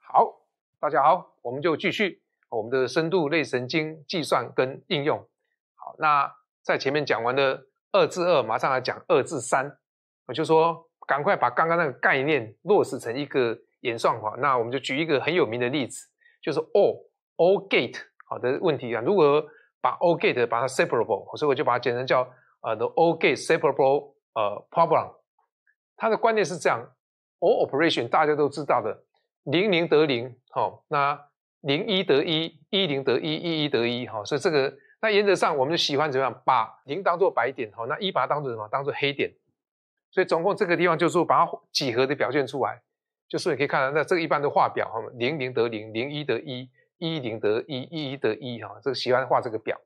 好，大家好，我们就继续我们的深度类神经计算跟应用。好，那在前面讲完了二至二，马上来讲二至三。我就说，赶快把刚刚那个概念落实成一个演算法。那我们就举一个很有名的例子。就是 all all gate 好的问题啊，如果把 all gate 把它 separable，所以我就把它简称叫呃 the all gate separable 呃 problem。它的观念是这样，all operation 大家都知道的，零零得零，好，那零一得一，一零得一，一一得一，哦，所以这个那原则上我们就喜欢怎么样，把零当做白点，好，那一把它当做什么？当做黑点，所以总共这个地方就是把它几何的表现出来。就是你可以看到，那这个一般都画表哈零零得零，零一得一，一零得一，一一得一哈。这个喜欢画这个表，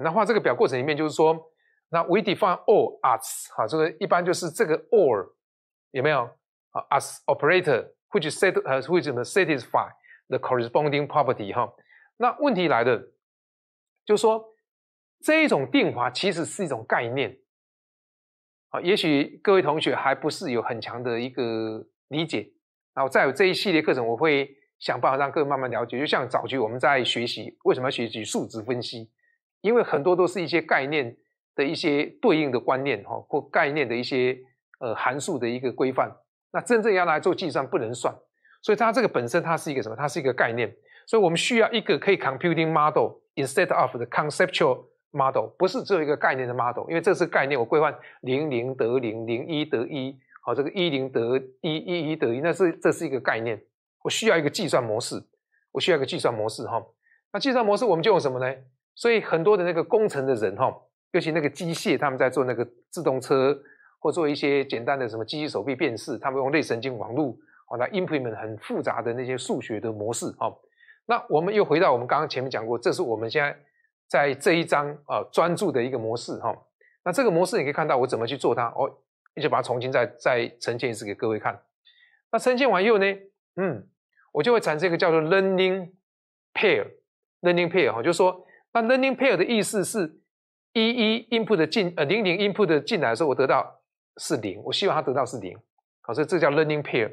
那画这个表过程里面就是说，那 we define all as 哈，这个一般就是这个 all 有没有啊？as operator which satisfy the corresponding property 哈。那问题来的就是说，这一种定法其实是一种概念，啊，也许各位同学还不是有很强的一个理解。然后再有这一系列课程，我会想办法让各位慢慢了解。就像早期我们在学习为什么要学习数值分析，因为很多都是一些概念的一些对应的观念哈，或概念的一些呃函数的一个规范。那真正要来做计算不能算，所以它这个本身它是一个什么？它是一个概念，所以我们需要一个可以 computing model instead of 的 conceptual model，不是只有一个概念的 model，因为这是概念，我规范零零得零，零一得一。好，这个一零得一，一一得一，那是这是一个概念。我需要一个计算模式，我需要一个计算模式哈。那计算模式我们就用什么呢？所以很多的那个工程的人哈，尤其那个机械，他们在做那个自动车，或做一些简单的什么机械手臂辨识，他们用类神经网络。好，那 implement 很复杂的那些数学的模式哈。那我们又回到我们刚刚前面讲过，这是我们现在在这一章啊专注的一个模式哈。那这个模式你可以看到我怎么去做它哦。一直把它重新再再呈现一次给各位看。那呈现完以后呢，嗯，我就会产生一个叫做 learning pair，learning pair 哈，就说那 learning pair 的意思是，一一 input 的进呃零零 input 的进来的时候，我得到是零，我希望它得到是零，好，所以这叫 learning pair。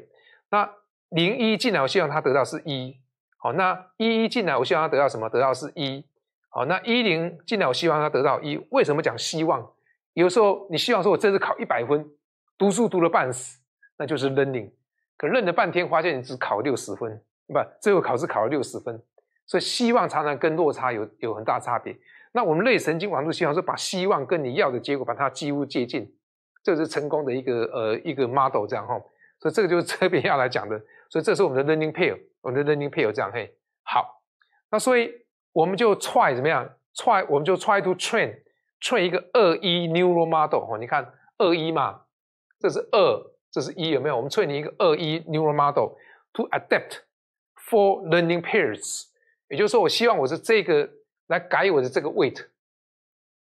那零一进来，我希望它得到是一，好，那一一进来，我希望它得到什么？得到是一，好，那一零进来，我希望它得到一。为什么讲希望？有时候你希望说，我这次考一百分，读书读了半死，那就是 learning。可认了半天，发现你只考六十分，不，最后考试考了六十分。所以希望常常跟落差有有很大差别。那我们类神经网络希望是把希望跟你要的结果把它几乎接近，这是成功的一个呃一个 model 这样哈。所以这个就是特别要来讲的。所以这是我们的 learning pair，我们的 learning pair 这样嘿好。那所以我们就 try 怎么样？try 我们就 try to train。c 一个二一 neural model 哦，你看二一嘛，这是二，这是一，有没有？我们 c 你一个二一 neural model to adapt for learning pairs，也就是说，我希望我是这个来改我的这个 weight，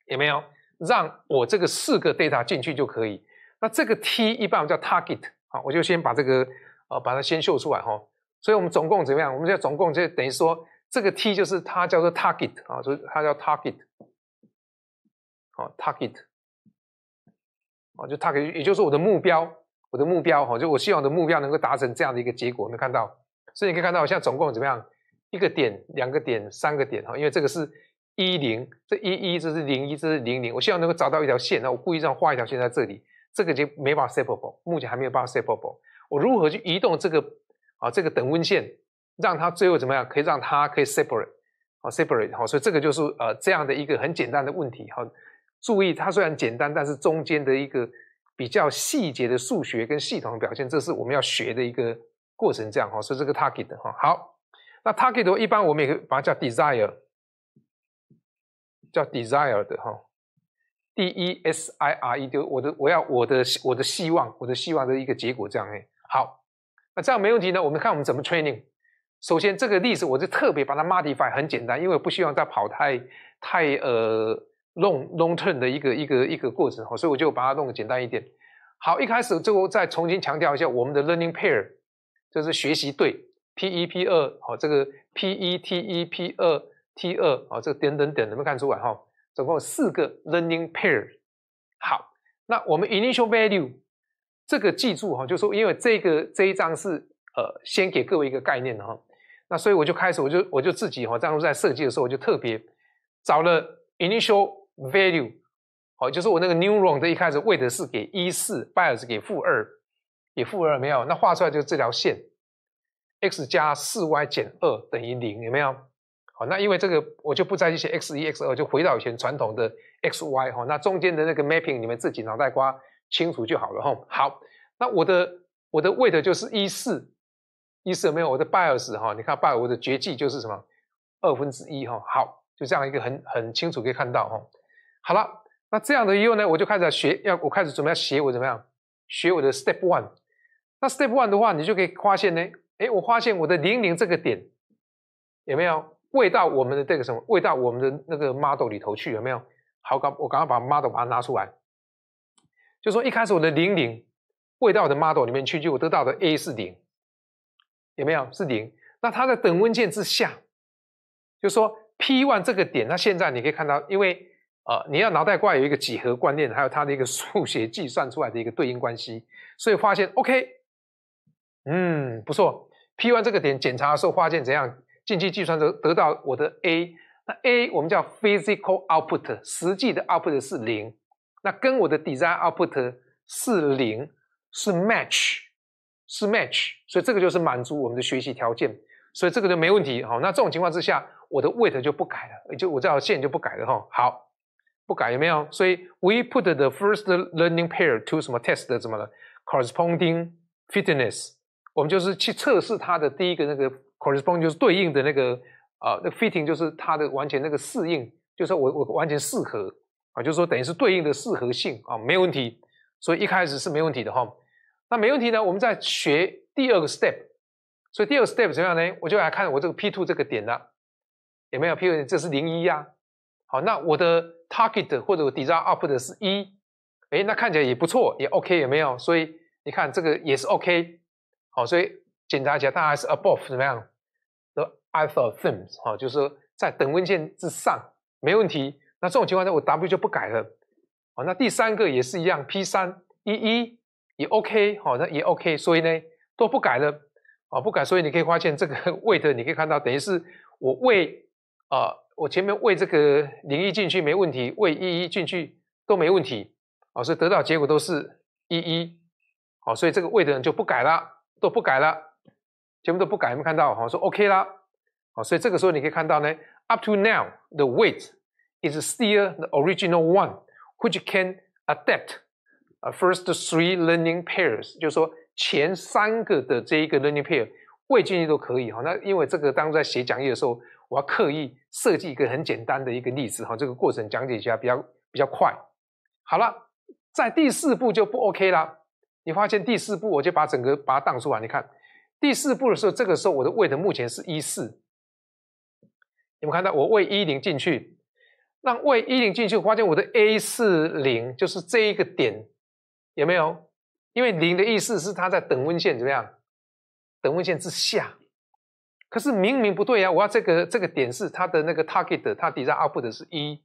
有没有？让我这个四个 data 进去就可以。那这个 t 一般我们叫 target 啊，我就先把这个呃把它先秀出来哈。所以我们总共怎么样？我们现在总共就等于说，这个 t 就是它叫做 target 啊，所以它叫 target。好，target，哦，就 target，也就是我的目标，我的目标，哈，就我希望的目标能够达成这样的一个结果，能看到？所以你可以看到，现在总共怎么样，一个点，两个点，三个点，哈，因为这个是一零，这一一这是零一，这是零零。我希望能够找到一条线，那我故意这样画一条线在这里，这个就没办法 s e p a r a l e 目前还没有办法 s e p a r a l e 我如何去移动这个，啊，这个等温线，让它最后怎么样，可以让它可以 separate，好，separate，好，所以这个就是呃这样的一个很简单的问题，哈，注意，它虽然简单，但是中间的一个比较细节的数学跟系统的表现，这是我们要学的一个过程，这样哈，是这个 target 哈。好，那 target 一般我们也可以把它叫 desire，叫 desire 的哈，d-e-s-i-r-e 就我的我要我的我的希望我的希望的一个结果这样哎。好，那这样没问题呢，我们看我们怎么 training。首先这个例子我就特别把它 modify 很简单，因为我不希望它跑太太呃。long long term 的一个一个一个过程，所以我就把它弄得简单一点。好，一开始就再重新强调一下，我们的 learning pair 就是学习对 P E P 二，好，这个 P E T E P 二 T 二，好，这个点点点，能不能看出来哈？总共四个 learning pair。好，那我们 initial value 这个记住哈，就说因为这个这一章是呃先给各位一个概念的哈，那所以我就开始我就我就自己哈，当初在设计的时候我就特别找了 initial。value 好，就是我那个 neuron 的一开始为的是给一四，bias 给负二，给负二没有？那画出来就是这条线，x 加四 y 减二等于零，有没有？好，那因为这个我就不再去写 x 一 x 二，就回到以前传统的 x y 哈，那中间的那个 mapping 你们自己脑袋瓜清楚就好了哈。好，那我的我的 weight 就是一四，一四没有？我的 bias 哈，你看 bias 我的绝技就是什么二分之一哈。好，就这样一个很很清楚可以看到哈。好了，那这样的以后呢，我就开始学，要我开始怎么样写，我怎么样学我的 step one。那 step one 的话，你就可以发现呢，哎，我发现我的零零这个点有没有喂到我们的这个什么喂到我们的那个 model 里头去？有没有？好，刚我刚刚把 model 把它拿出来，就说一开始我的零零喂到我的 model 里面去，就我得到的 a 是零，有没有？是零。那它在等温键之下，就说 p one 这个点，那现在你可以看到，因为啊，你要脑袋瓜有一个几何观念，还有它的一个数 学计算出来的一个对应关系，所以发现 OK，嗯，不错。P 完这个点检查的时候，发现怎样进去计算得得到我的 A，那 A 我们叫 physical output，实际的 output 是零，那跟我的 d e s i r e output 是零是 match，是 match，所以这个就是满足我们的学习条件，所以这个就没问题。好，那这种情况之下，我的 weight 就不改了，就我这条线就不改了哈。好。不改有没有？所以 we put the first learning pair to 什么 test 怎么了？corresponding fitness，我们就是去测试它的第一个那个 corresponding 就是对应的那个啊，那 fitting 就是它的完全那个适应，就是我我完全适合啊，就是说等于是对应的适合性啊，没问题。所以一开始是没问题的哈。那没问题呢，我们再学第二个 step，所以第二个 step 怎样呢？我就来看我这个 p two 这个点了，有没有 p two？这是零一呀。好，那我的 target 或者我 design up 的是一，哎，那看起来也不错，也 OK，有没有？所以你看这个也是 OK，好，所以检查一下，它还是 above 怎么样？The isotherms，好，就是说在等温线之上，没问题。那这种情况下，我 W 就不改了，好，那第三个也是一样，P 三一一也 OK，好，那也 OK，所以呢都不改了，啊，不改。所以你可以发现这个 h 的，你可以看到，等于是我为啊。我前面喂这个零一进去没问题，喂一一进去都没问题，哦，所以得到结果都是一一，哦，所以这个喂的人就不改了，都不改了，全部都不改，有没有看到？哦，说 OK 啦，哦，所以这个时候你可以看到呢，up to now the weight is still the original one which can adapt first three learning pairs，就是说前三个的这一个 learning pair 喂进去都可以，哈，那因为这个当在写讲义的时候。我要刻意设计一个很简单的一个例子哈，这个过程讲解一下比较比较快。好了，在第四步就不 OK 了。你发现第四步，我就把整个把它荡出来。你看第四步的时候，这个时候我的位的目前是一四。你们看到我位一零进去，那位一零进去，发现我的 A 四零就是这一个点，有没有？因为零的意思是它在等温线怎么样？等温线之下。可是明明不对呀！我要这个这个点是它的那个 target，它底下 output 是一，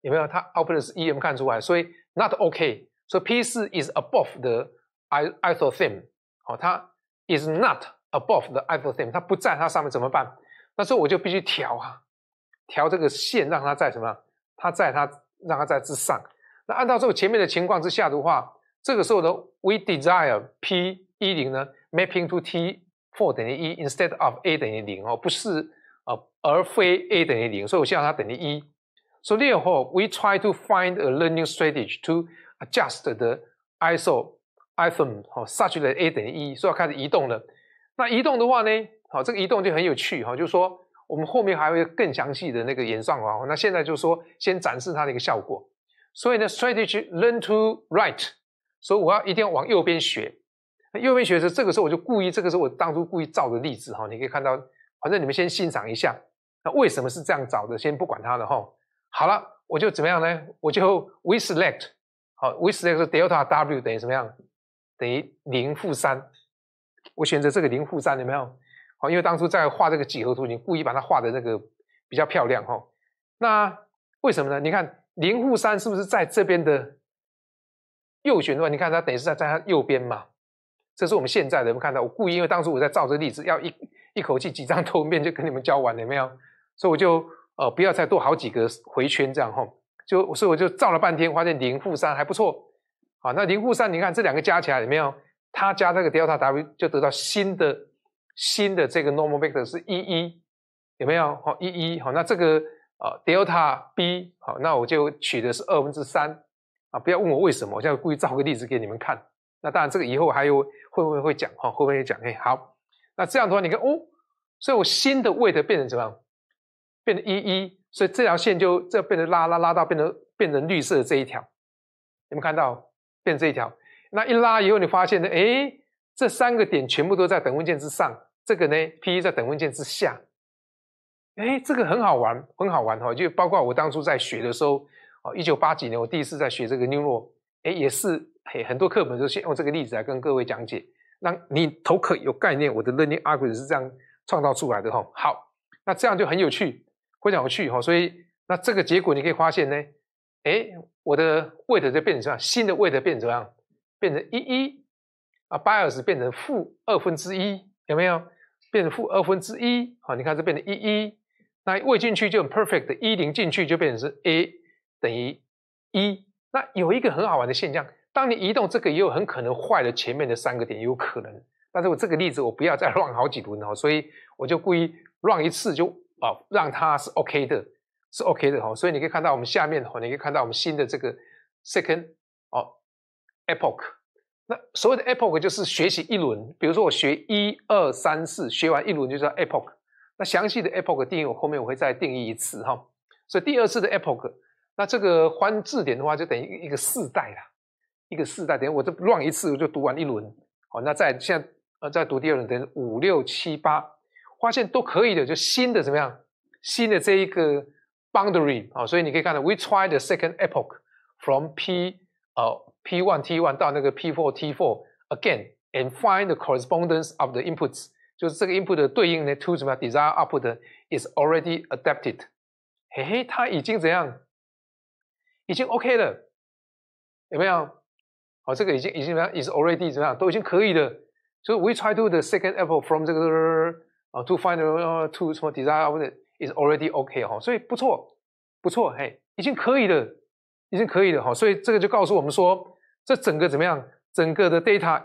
有没有？它 output 是一，有没看出来？所以 not OK，所以 P 四 is above the isotherm，好，它 is not above the isotherm，它不在它上面怎么办？那所以我就必须调啊，调这个线让它在什么？它在它让它在之上。那按照这个前面的情况之下的话，这个时候的 we desire P 一零呢 mapping to T。four 等于一，instead of a 等于零哦，不是呃，而非 a 等于零，所以我希望它等于一。所以 r e w e try to find a learning strategy to adjust the iso item，好，such that a 等于一，所以要开始移动了。那移动的话呢，好，这个移动就很有趣哈，就是说我们后面还会更详细的那个演算啊，那现在就说先展示它的一个效果。所以呢，strategy learn to w r i t e 所以我要一定要往右边学。右边学生，这个时候我就故意，这个是我当初故意造的例子哈，你可以看到，反正你们先欣赏一下。那为什么是这样找的？先不管它了哈。好了，我就怎么样呢？我就 we select，好 e select delta w 等于什么样？等于零负三。我选择这个零负三，有没有？好，因为当初在画这个几何图你故意把它画的那个比较漂亮哈。那为什么呢？你看零负三是不是在这边的右旋转？你看它等于是在在它右边嘛？这是我们现在的，没有看到我故意，因为当时我在造这例子，要一一口气几张图片面就跟你们教完，了，有没有？所以我就呃，不要再多好几个回圈这样吼，就所以我就造了半天，发现零负三还不错，好，那零负三，你看这两个加起来有没有？它加这个 delta w 就得到新的新的这个 normal vector 是一一，有没有？好一一好，那这个啊 delta b 好，那我就取的是二分之三，啊，不要问我为什么，我现在故意造个例子给你们看。那当然，这个以后还有会不会会讲哈？会不会讲？哎，好，那这样的话，你看哦，所以我新的位的变成怎么？变成一一，所以这条线就这变成拉拉拉到变成变成绿色的这一条，有没有看到变这一条？那一拉以后，你发现呢？哎，这三个点全部都在等温线之上，这个呢，P 一在等温线之下，哎，这个很好玩，很好玩哈！就包括我当初在学的时候，哦，一九八几年我第一次在学这个 Newer。哎，也是嘿，很多课本都先用这个例子来跟各位讲解。让你头壳有概念，我的 learning algorithm 是这样创造出来的哈。好，那这样就很有趣，非常有趣哈。所以，那这个结果你可以发现呢，哎，我的 weight 就变成这样，新的 weight 变成怎样？变成一一啊，b i a s 变成负二分之一，有没有？变成负二分之一。好，你看这变成一一，那位进去就很 perfect，一零进去就变成是 a 等于一。那有一个很好玩的现象，当你移动这个，也有很可能坏了前面的三个点，有可能。但是我这个例子我不要再 乱好几轮哦，所以我就故意乱一次，就啊让它是 OK 的，是 OK 的哈。所以你可以看到我们下面哈，你可以看到我们新的这个 second 哦 epoch。那所谓的 epoch 就是学习一轮，比如说我学一二三四，学完一轮就叫 epoch。那详细的 epoch 定义，我后面我会再定义一次哈。所以第二次的 epoch。那这个欢字典的话，就等于一个四代了，一个四代。等于我这乱一次，我就读完一轮。好，那在现在呃，在读第二轮，等于五六七八，发现都可以的，就新的怎么样？新的这一个 boundary 啊，所以你可以看到，we try the second epoch from p 呃 p one t one 到那个 p four t four again and find the correspondence of the inputs，就是这个 input 的对应的 to 什么 d e s i r e output is already adapted。嘿嘿，他已经怎样？已经 OK 了，有没有？好，这个已经已经怎么样？Is already 怎么样？都已经可以的。所以 We try to the second apple from 这个啊，to find to 什么 desired is already OK 哈，所以不错，不错，嘿，已经可以的，已经可以的哈。所以这个就告诉我们说，这整个怎么样？整个的 data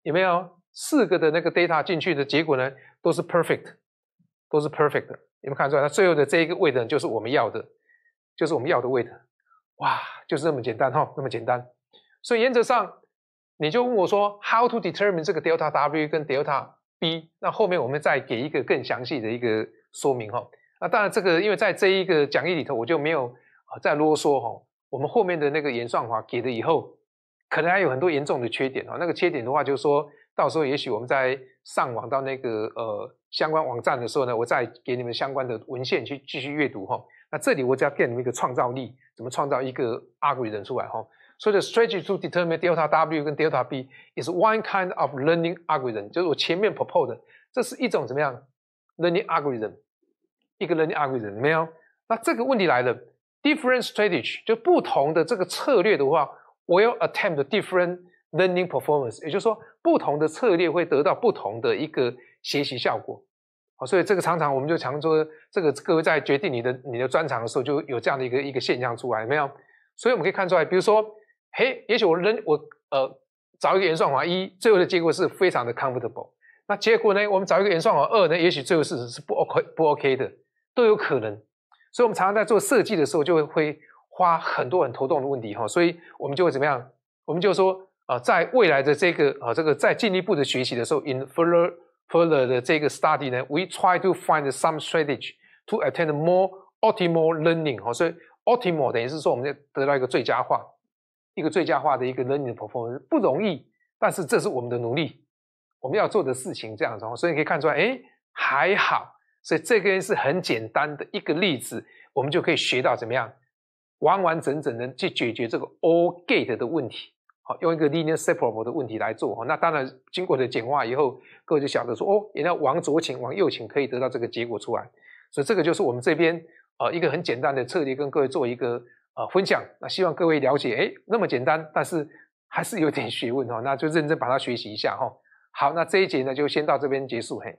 有没有四个的那个 data 进去的结果呢？都是 perfect，都是 perfect。你们看出来，它最后的这一个位 t 就是我们要的，就是我们要的位 t 哇，就是这么简单哈，那么简单。所以原则上，你就问我说，How to determine 这个 delta W 跟 delta B？那后面我们再给一个更详细的一个说明哈。那当然这个因为在这一个讲义里头，我就没有再啰嗦哈。我们后面的那个演算法给了以后，可能还有很多严重的缺点哦。那个缺点的话，就是说到时候也许我们在上网到那个呃相关网站的时候呢，我再给你们相关的文献去继续阅读哈。那这里我就要给你们一个创造力，怎么创造一个 algorithm 出来哈？所以，the strategy to determine delta W 跟 delta B is one kind of learning algorithm，就是我前面 propose 的，这是一种怎么样 learning algorithm？一个 learning algorithm 没有？那这个问题来了，different strategy 就不同的这个策略的话，will attempt different learning performance，也就是说，不同的策略会得到不同的一个学习效果。好，所以这个常常我们就常说，这个各位在决定你的你的专长的时候，就有这样的一个一个现象出来，没有？所以我们可以看出来，比如说，嘿，也许我扔我呃找一个原算法一，最后的结果是非常的 comfortable。那结果呢？我们找一个原算法二呢？也许最后是是不 OK 不 OK 的，都有可能。所以，我们常常在做设计的时候，就会会花很多很头痛的问题哈。所以我们就会怎么样？我们就说啊，在未来的这个啊这个在进一步的学习的时候，in further。Further 的这个 study 呢，we try to find some strategy to attain more optimal learning。哦，所以 optimal 等于是说，我们得到一个最佳化，一个最佳化的一个 learning performance 不容易，但是这是我们的努力，我们要做的事情这样子。哦，所以你可以看出来，哎，还好。所以这个是很简单的一个例子，我们就可以学到怎么样完完整整的去解决这个 all gate 的问题。好，用一个 linear separable 的问题来做哈，那当然经过的简化以后，各位就晓得说哦，原来往左倾、往右倾可以得到这个结果出来，所以这个就是我们这边啊一个很简单的策略跟各位做一个啊分享，那希望各位了解，哎，那么简单，但是还是有点学问哈，那就认真把它学习一下哈。好，那这一节呢就先到这边结束嘿。